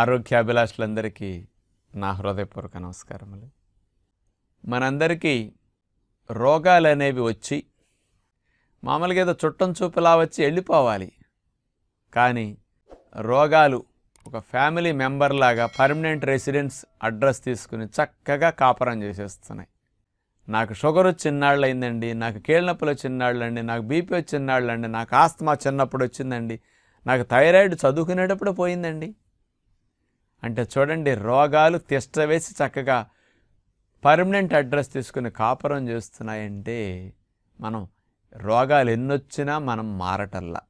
ఆరోగ్యాభిలాషులందరికీ నా హృదయపూర్వక నమస్కారములు మనందరికీ రోగాలు అనేవి వచ్చి మామూలుగా ఏదో చుట్టం చూపులా వచ్చి వెళ్ళిపోవాలి కానీ రోగాలు ఒక ఫ్యామిలీ మెంబర్ లాగా పర్మనెంట్ రెసిడెన్స్ అడ్రస్ తీసుకుని చక్కగా కాపురం చేసేస్తున్నాయి నాకు షుగర్ చిన్నాళ్ళు అయిందండి నాకు కీళ్ళనొప్పులు అండి నాకు బీపీ అండి నాకు ఆస్తమా చిన్నప్పుడు వచ్చిందండి నాకు థైరాయిడ్ చదువుకునేటప్పుడు పోయిందండి అంటే చూడండి రోగాలు తిష్టవేసి చక్కగా పర్మనెంట్ అడ్రస్ తీసుకుని కాపురం చేస్తున్నాయంటే మనం రోగాలు ఎన్నొచ్చినా మనం మారటల్లా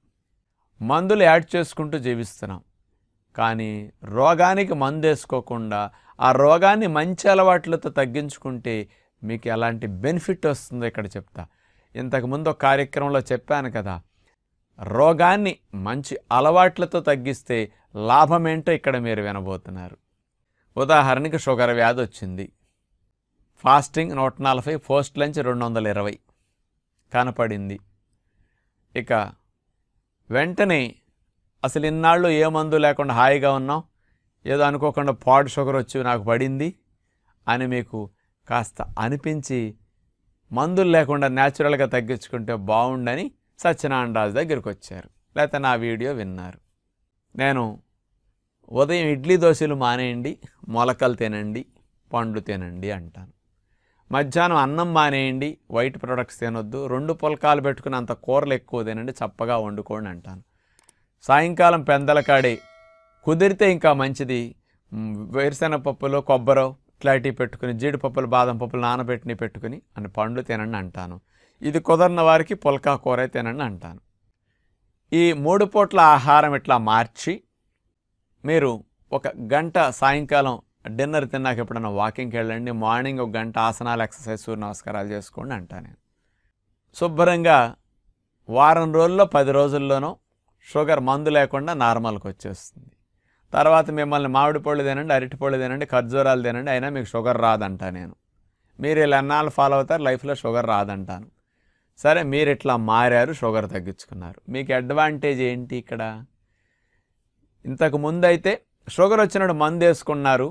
మందులు యాడ్ చేసుకుంటూ జీవిస్తున్నాం కానీ రోగానికి మందు వేసుకోకుండా ఆ రోగాన్ని మంచి అలవాట్లతో తగ్గించుకుంటే మీకు ఎలాంటి బెనిఫిట్ వస్తుందో ఇక్కడ చెప్తా ఇంతకుముందు ఒక కార్యక్రమంలో చెప్పాను కదా రోగాన్ని మంచి అలవాట్లతో తగ్గిస్తే లాభమేంటో ఇక్కడ మీరు వినబోతున్నారు ఉదాహరణకి షుగర్ వ్యాధి వచ్చింది ఫాస్టింగ్ నూట నలభై పోస్ట్ లంచ్ రెండు వందల ఇరవై కనపడింది ఇక వెంటనే అసలు ఇన్నాళ్ళు ఏ మందు లేకుండా హాయిగా ఉన్నాం ఏదో అనుకోకుండా పాడు షుగర్ వచ్చి నాకు పడింది అని మీకు కాస్త అనిపించి మందులు లేకుండా న్యాచురల్గా తగ్గించుకుంటే బాగుండని సత్యనారాయణ రాజు దగ్గరికి వచ్చారు లేకపోతే నా వీడియో విన్నారు నేను ఉదయం ఇడ్లీ దోశలు మానేయండి మొలకలు తినండి పండ్లు తినండి అంటాను మధ్యాహ్నం అన్నం మానేయండి వైట్ ప్రొడక్ట్స్ తినొద్దు రెండు పులకాలు అంత కూరలు ఎక్కువ తినండి చప్పగా వండుకోండి అంటాను సాయంకాలం పెందలకాడే కుదిరితే ఇంకా మంచిది వేరుశెనగ పప్పులో కొబ్బరో ఇట్లాంటివి పెట్టుకుని జీడిపప్పులు బాదం పప్పులు నానబెట్టిని పెట్టుకుని అని పండ్లు తినండి అంటాను ఇది కుదరిన వారికి పుల్కా కూర తినండి అంటాను ఈ మూడు పూట్ల ఆహారం ఇట్లా మార్చి మీరు ఒక గంట సాయంకాలం డిన్నర్ తిన్నాక ఎప్పుడైనా వాకింగ్కి వెళ్ళండి మార్నింగ్ ఒక గంట ఆసనాలు ఎక్సర్సైజ్ సూర్య నమస్కారాలు చేసుకోండి అంటా నేను శుభ్రంగా వారం రోజుల్లో పది రోజుల్లోనూ షుగర్ మందు లేకుండా నార్మల్కి వచ్చేస్తుంది తర్వాత మిమ్మల్ని మామిడి పళ్ళు తినండి అరటి పళ్ళు తినండి ఖర్జూరాలు తినండి అయినా మీకు షుగర్ రాదంటా నేను మీరు ఇలా ఎన్నాళ్ళు ఫాలో అవుతారు లైఫ్లో షుగర్ రాదంటాను సరే మీరు ఇట్లా మారారు షుగర్ తగ్గించుకున్నారు మీకు అడ్వాంటేజ్ ఏంటి ఇక్కడ ఇంతకు ముందైతే షుగర్ వచ్చినప్పుడు మందేసుకున్నారు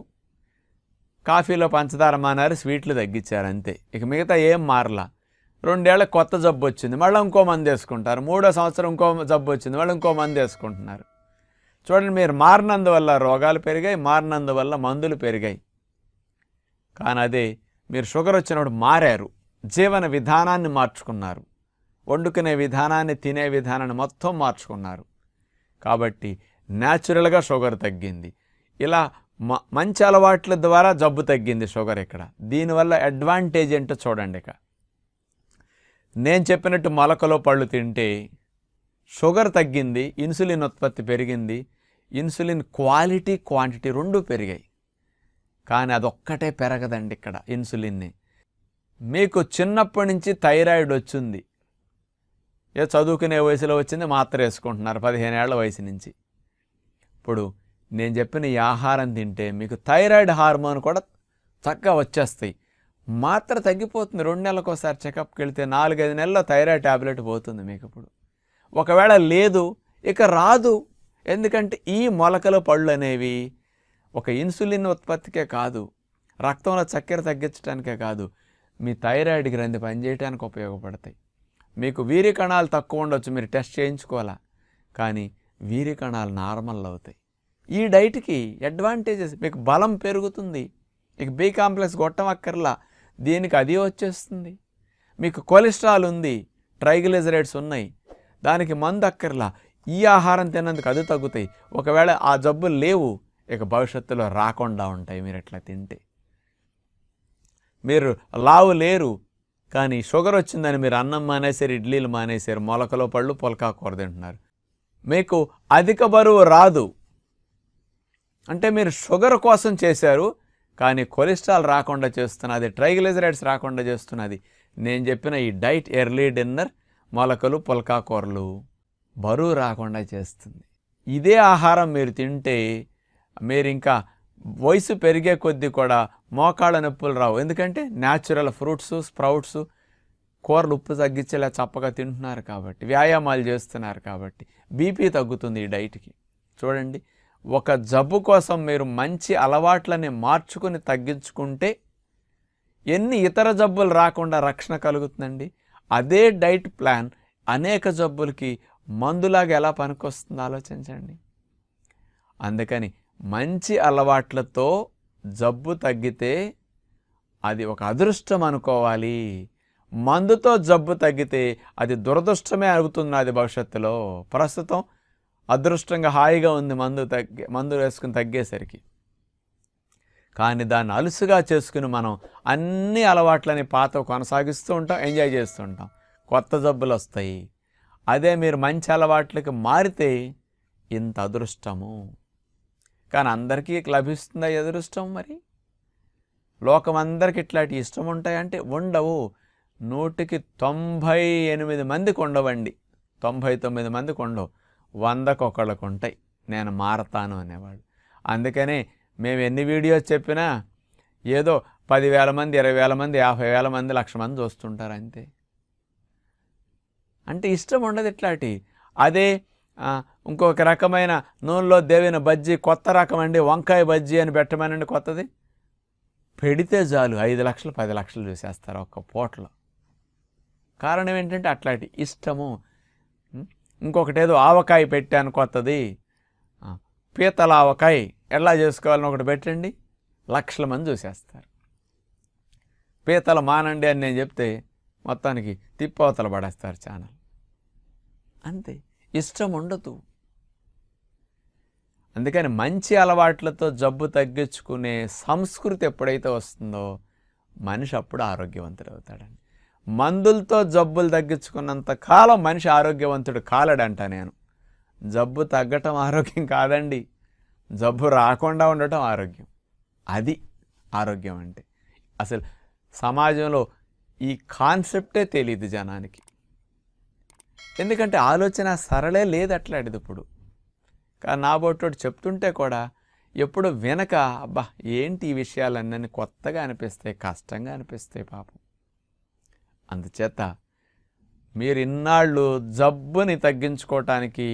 కాఫీలో పంచదార మానారు స్వీట్లు తగ్గించారు అంతే ఇక మిగతా ఏం మారలా రెండేళ్ల కొత్త జబ్బు వచ్చింది మళ్ళీ ఇంకో మంది వేసుకుంటారు మూడో సంవత్సరం ఇంకో జబ్బు వచ్చింది మళ్ళీ ఇంకో మంది వేసుకుంటున్నారు చూడండి మీరు మారినందువల్ల రోగాలు పెరిగాయి మారినందువల్ల మందులు పెరిగాయి కానీ అదే మీరు షుగర్ వచ్చినప్పుడు మారారు జీవన విధానాన్ని మార్చుకున్నారు వండుకునే విధానాన్ని తినే విధానాన్ని మొత్తం మార్చుకున్నారు కాబట్టి న్యాచురల్గా షుగర్ తగ్గింది ఇలా మ మంచి అలవాట్ల ద్వారా జబ్బు తగ్గింది షుగర్ ఇక్కడ దీనివల్ల అడ్వాంటేజ్ ఏంటో చూడండి ఇక నేను చెప్పినట్టు మొలకలో పళ్ళు తింటే షుగర్ తగ్గింది ఇన్సులిన్ ఉత్పత్తి పెరిగింది ఇన్సులిన్ క్వాలిటీ క్వాంటిటీ రెండు పెరిగాయి కానీ అదొక్కటే పెరగదండి ఇక్కడ ఇన్సులిన్ని మీకు చిన్నప్పటి నుంచి థైరాయిడ్ వచ్చింది ఏ చదువుకునే వయసులో వచ్చింది మాత్ర వేసుకుంటున్నారు పదిహేను ఏళ్ళ వయసు నుంచి ఇప్పుడు నేను చెప్పిన ఈ ఆహారం తింటే మీకు థైరాయిడ్ హార్మోన్ కూడా చక్కగా వచ్చేస్తాయి మాత్ర తగ్గిపోతుంది రెండు నెలలకు ఒకసారి చెకప్కి వెళితే నాలుగైదు నెలల్లో థైరాయిడ్ ట్యాబ్లెట్ పోతుంది మీకు ఇప్పుడు ఒకవేళ లేదు ఇక రాదు ఎందుకంటే ఈ మొలకల పళ్ళు అనేవి ఒక ఇన్సులిన్ ఉత్పత్తికే కాదు రక్తంలో చక్కెర తగ్గించడానికే కాదు మీ థైరాయిడ్ గ్రంథి పనిచేయడానికి ఉపయోగపడతాయి మీకు వీరి కణాలు తక్కువ ఉండొచ్చు మీరు టెస్ట్ చేయించుకోవాలా కానీ వీర్య కణాలు నార్మల్ అవుతాయి ఈ డైట్కి అడ్వాంటేజెస్ మీకు బలం పెరుగుతుంది మీకు బీ కాంప్లెక్స్ అక్కర్లా దీనికి అది వచ్చేస్తుంది మీకు కొలెస్ట్రాల్ ఉంది ట్రైగ్లిజరేట్స్ ఉన్నాయి దానికి మందు అక్కర్లా ఈ ఆహారం తిన్నందుకు అది తగ్గుతాయి ఒకవేళ ఆ జబ్బులు లేవు ఇక భవిష్యత్తులో రాకుండా ఉంటాయి మీరు ఎట్లా తింటే మీరు లావు లేరు కానీ షుగర్ వచ్చిందని మీరు అన్నం మానేశారు ఇడ్లీలు మానేశారు మొలకలో పళ్ళు పొలకాకూర తింటున్నారు మీకు అధిక బరువు రాదు అంటే మీరు షుగర్ కోసం చేశారు కానీ కొలెస్ట్రాల్ రాకుండా చేస్తున్నది ట్రైగ్లిజరైడ్స్ రాకుండా చేస్తున్నది నేను చెప్పిన ఈ డైట్ ఎర్లీ డిన్నర్ మొలకలు పుల్కాకూరలు బరువు రాకుండా చేస్తుంది ఇదే ఆహారం మీరు తింటే మీరు ఇంకా వయసు పెరిగే కొద్దీ కూడా మోకాళ్ళ నొప్పులు రావు ఎందుకంటే న్యాచురల్ ఫ్రూట్స్ స్ప్రౌట్స్ కూరలు ఉప్పు తగ్గించేలా చప్పగా తింటున్నారు కాబట్టి వ్యాయామాలు చేస్తున్నారు కాబట్టి బీపీ తగ్గుతుంది ఈ డైట్కి చూడండి ఒక జబ్బు కోసం మీరు మంచి అలవాట్లని మార్చుకుని తగ్గించుకుంటే ఎన్ని ఇతర జబ్బులు రాకుండా రక్షణ కలుగుతుందండి అదే డైట్ ప్లాన్ అనేక జబ్బులకి మందులాగా ఎలా పనికొస్తుంది ఆలోచించండి అందుకని మంచి అలవాట్లతో జబ్బు తగ్గితే అది ఒక అదృష్టం అనుకోవాలి మందుతో జబ్బు తగ్గితే అది దురదృష్టమే అడుగుతున్నది భవిష్యత్తులో ప్రస్తుతం అదృష్టంగా హాయిగా ఉంది మందు తగ్గే మందు వేసుకుని తగ్గేసరికి కానీ దాన్ని అలుసుగా చేసుకుని మనం అన్ని అలవాట్లని పాత కొనసాగిస్తూ ఉంటాం ఎంజాయ్ చేస్తూ ఉంటాం కొత్త జబ్బులు వస్తాయి అదే మీరు మంచి అలవాట్లకి మారితే ఇంత అదృష్టము కానీ అందరికీ లభిస్తుందా అదృష్టం మరి లోకం అందరికి ఇట్లాంటి ఇష్టం ఉంటాయంటే ఉండవు నూటికి తొంభై ఎనిమిది మంది కొండవండి తొంభై తొమ్మిది మంది కొండవు వందకు ఒకళ్ళకు ఉంటాయి నేను మారతాను అనేవాడు అందుకని మేము ఎన్ని వీడియోస్ చెప్పినా ఏదో పదివేల మంది ఇరవై వేల మంది యాభై వేల మంది లక్ష మంది చూస్తుంటారు అంతే అంటే ఇష్టం ఉండదు ఇట్లాంటి అదే ఇంకొక రకమైన నూనెలో దేవిన బజ్జీ కొత్త రకం అండి వంకాయ బజ్జీ అని పెట్టమనండి కొత్తది పెడితే చాలు ఐదు లక్షలు పది లక్షలు చూసేస్తారు ఒక్క పూటలో కారణం ఏంటంటే అట్లాంటి ఇష్టము ఇంకొకటి ఏదో ఆవకాయ పెట్టాను కొత్తది పీతల ఆవకాయ ఎలా చేసుకోవాలని ఒకటి పెట్టండి లక్షల మంది చూసేస్తారు పీతలు మానండి అని నేను చెప్తే మొత్తానికి తిప్పవతలు పడేస్తారు ఛానల్ అంతే ఇష్టం ఉండదు అందుకని మంచి అలవాట్లతో జబ్బు తగ్గించుకునే సంస్కృతి ఎప్పుడైతే వస్తుందో మనిషి అప్పుడు అవుతాడండి మందులతో జబ్బులు తగ్గించుకున్నంత కాలం మనిషి ఆరోగ్యవంతుడు కాలడంట నేను జబ్బు తగ్గటం ఆరోగ్యం కాదండి జబ్బు రాకుండా ఉండటం ఆరోగ్యం అది ఆరోగ్యం అంటే అసలు సమాజంలో ఈ కాన్సెప్టే తెలియదు జనానికి ఎందుకంటే ఆలోచన సరళే లేదు అట్లాంటిది ఇప్పుడు కానీ నా బొట్టోడు చెప్తుంటే కూడా ఎప్పుడు వెనక అబ్బా ఏంటి ఈ విషయాలన్నీ కొత్తగా అనిపిస్తాయి కష్టంగా అనిపిస్తాయి పాపం అందుచేత మీరు ఇన్నాళ్ళు జబ్బుని తగ్గించుకోవటానికి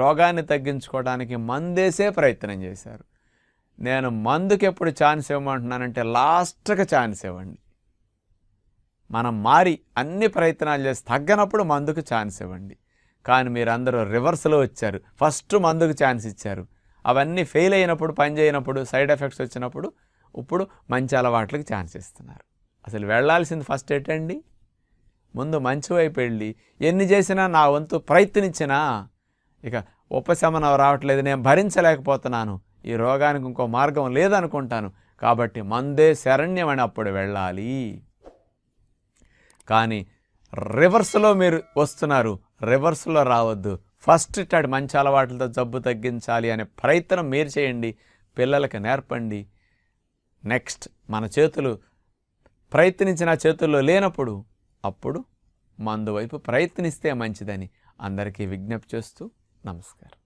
రోగాన్ని తగ్గించుకోవడానికి మందేసే ప్రయత్నం చేశారు నేను మందుకి ఎప్పుడు ఛాన్స్ ఇవ్వమంటున్నానంటే లాస్ట్కి ఛాన్స్ ఇవ్వండి మనం మారి అన్ని ప్రయత్నాలు చేసి తగ్గనప్పుడు మందుకు ఛాన్స్ ఇవ్వండి కానీ మీరందరూ రివర్స్లో వచ్చారు ఫస్ట్ మందుకు ఛాన్స్ ఇచ్చారు అవన్నీ ఫెయిల్ అయినప్పుడు పని చేయనప్పుడు సైడ్ ఎఫెక్ట్స్ వచ్చినప్పుడు ఇప్పుడు మంచి అలవాట్లకు ఛాన్స్ ఇస్తున్నారు అసలు వెళ్ళాల్సింది ఫస్ట్ ఏంటండి ముందు మంచి వైపు వెళ్ళి ఎన్ని చేసినా నా వంతు ప్రయత్నించినా ఇక ఉపశమనం రావట్లేదు నేను భరించలేకపోతున్నాను ఈ రోగానికి ఇంకో మార్గం లేదనుకుంటాను కాబట్టి మందే శరణ్యం అని అప్పుడు వెళ్ళాలి కానీ రివర్స్లో మీరు వస్తున్నారు రివర్స్లో రావద్దు ఫస్ట్ ఇట్టాడు మంచి అలవాట్లతో జబ్బు తగ్గించాలి అనే ప్రయత్నం మీరు చేయండి పిల్లలకు నేర్పండి నెక్స్ట్ మన చేతులు ప్రయత్నించిన చేతుల్లో లేనప్పుడు అప్పుడు మందు వైపు ప్రయత్నిస్తే మంచిదని అందరికీ విజ్ఞప్తి చేస్తూ నమస్కారం